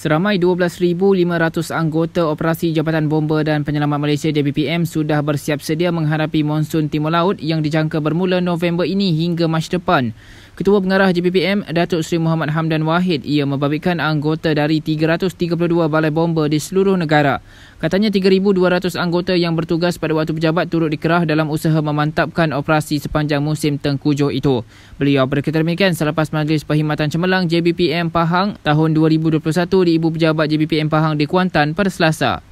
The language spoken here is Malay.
Seramai 12,500 anggota Operasi Jabatan Bomba dan Penyelamat Malaysia JBPM sudah bersiap sedia menghadapi monsun timur laut yang dijangka bermula November ini hingga Mac depan. Ketua Pengarah JPPM Datuk Seri Muhammad Hamdan Wahid ia membabitkan anggota dari 332 balai bomba di seluruh negara. Katanya 3200 anggota yang bertugas pada waktu pejabat turut dikerah dalam usaha memantapkan operasi sepanjang musim tengkujuh itu. Beliau berkata demikian selepas Majlis Perkhidmatan Cemerlang JBPM Pahang tahun 2021 di Ibu Pejabat JBPM Pahang di Kuantan pada Selasa.